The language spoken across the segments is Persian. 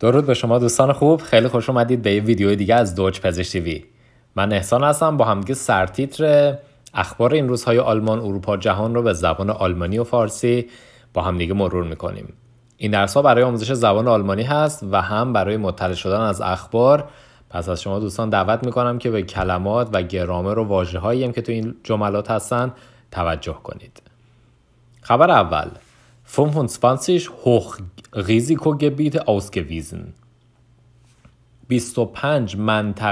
درود به شما دوستان خوب خیلی خوش اومدید به یه ویدیو دیگه از دوج تیوی. من احسان هستم با همگی سرتیتر اخبار این روزهای آلمان اروپا جهان رو به زبان آلمانی و فارسی با همدیگه مرور میکنیم این درس برای آموزش زبان آلمانی هست و هم برای مطلع شدن از اخبار پس از شما دوستان دعوت میکنم که به کلمات و گرامر و واژه‌هایی که تو این جملات هستن توجه کنید خبر اول 25 Hochrisikogebiete ausgewiesen 25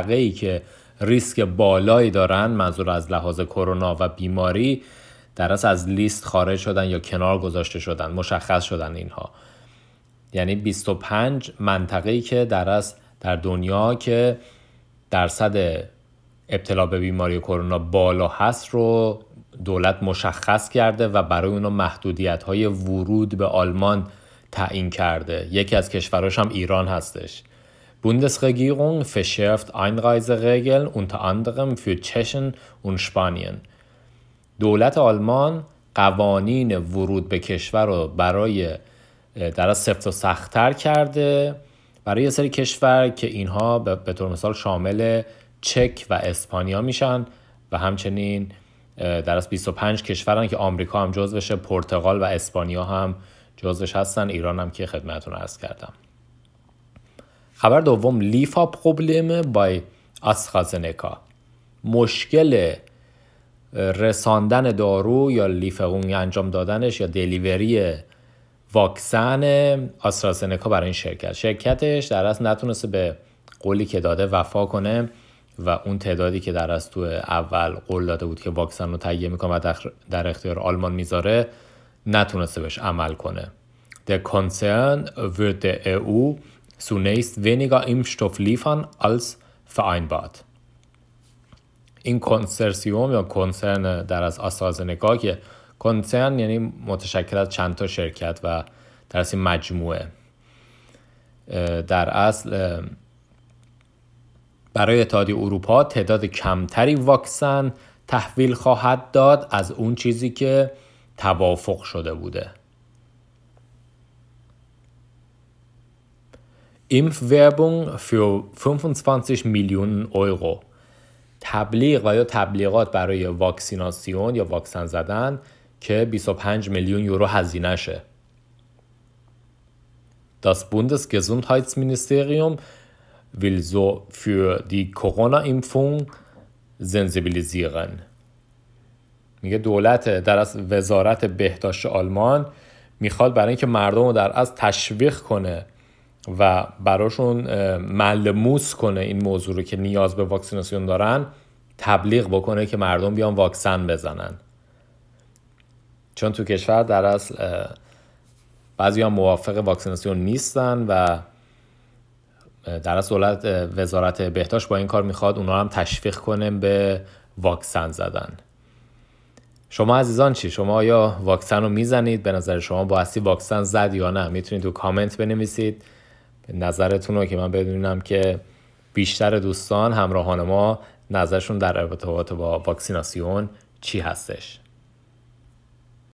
ای که ریسک بالایی دارن منظور از لحاظ کرونا و بیماری در از لیست خارج شدن یا کنار گذاشته شدن مشخص شدن اینها یعنی 25 ای که در در دنیا که درصد ابتلا به بیماری کرونا بالا هست رو دولت مشخص کرده و برای اونا محدودیت های ورود به آلمان تعیین کرده یکی از کشورهاش هم ایران هستش Bundesregierung verschärft Einreiseregeln unter anderem für چشن und Spanien. دولت آلمان قوانین ورود به کشور رو برای در از سفت و سختتر کرده برای یه سری کشور که اینها به طور مثال شامل چک و اسپانیا میشن و همچنین در از 25 کشورن که آمریکا هم جزوشه پرتغال و اسپانیا هم جزوش هستن ایران هم که خدمتون عرض کردم خبر دوم لیفا پروبلم بای آسخازنکا مشکل رساندن دارو یا اونی انجام دادنش یا دلیوری واکسن آسترازنکا برای این شرکت شرکتش در اصل نتونسته به قولی که داده وفا کنه و اون تعدادی که در از تو اول قول داده بود که واکسن رو تهیه میکنه و در اختیار آلمان میذاره نتونسته بهش عمل کنه Der Konzern wird der EU zunächst weniger Impfstoff liefern als این کنسرسیوم یا کنسرن در از آسازنگاه که کنسرن یعنی متشکل از چند تا شرکت و در این مجموعه در اصل برای اتحادیه اروپا تعداد کمتری واکسن تحویل خواهد داد از اون چیزی که توافق شده بوده Impfwerbung für 25 میلیون یورو تبلیغ و یا تبلیغات برای واکسیناسیون یا واکسن زدن که 25 میلیون یورو هزینه شه. Das Bundesgesundheitsministerium will für die کرونا-Impfung sensibilisieren. میگه دولت در از وزارت بهداشت آلمان میخواد برای اینکه مردم رو در از تشویق کنه و براشون ملموس کنه این موضوع رو که نیاز به واکسیناسیون دارن تبلیغ بکنه که مردم بیان واکسن بزنن چون تو کشور در اصل بعضی هم موافق واکسیناسیون نیستن و در از دولت وزارت بهداشت با این کار میخواد اونا هم تشویق کنه به واکسن زدن شما عزیزان چی شما آیا واکسن رو میزنید به نظر شما با اصلی واکسن زد یا نه میتونید تو کامنت بنویسید نظرتون رو که من بدونم که بیشتر دوستان همراهان ما نظرشون در ارتباط با واکسیناسیون چی هستش